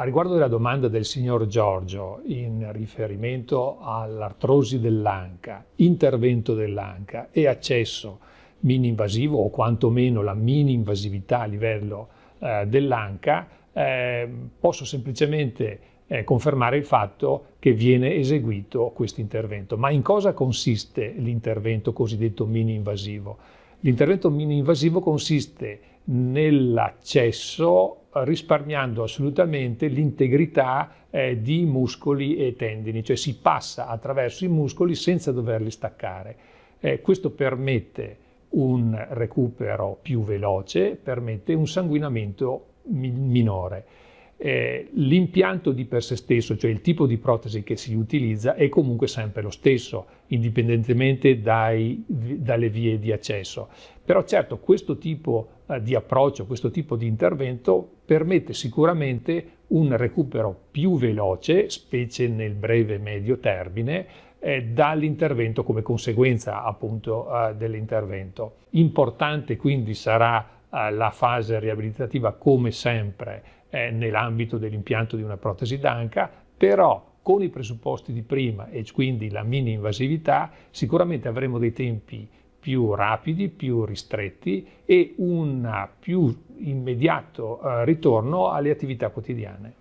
A riguardo della domanda del signor Giorgio in riferimento all'artrosi dell'anca, intervento dell'anca e accesso mini-invasivo o quantomeno la mini-invasività a livello eh, dell'anca, eh, posso semplicemente eh, confermare il fatto che viene eseguito questo intervento. Ma in cosa consiste l'intervento cosiddetto mini-invasivo? L'intervento mini-invasivo consiste nell'accesso risparmiando assolutamente l'integrità eh, di muscoli e tendini, cioè si passa attraverso i muscoli senza doverli staccare. Eh, questo permette un recupero più veloce, permette un sanguinamento mi minore. Eh, l'impianto di per sé stesso, cioè il tipo di protesi che si utilizza, è comunque sempre lo stesso, indipendentemente dai, dalle vie di accesso. Però certo questo tipo eh, di approccio, questo tipo di intervento permette sicuramente un recupero più veloce, specie nel breve medio termine, eh, dall'intervento come conseguenza appunto eh, dell'intervento. Importante quindi sarà eh, la fase riabilitativa come sempre eh, nell'ambito dell'impianto di una protesi d'anca, però con i presupposti di prima e quindi la mini invasività sicuramente avremo dei tempi più rapidi, più ristretti e un più immediato eh, ritorno alle attività quotidiane.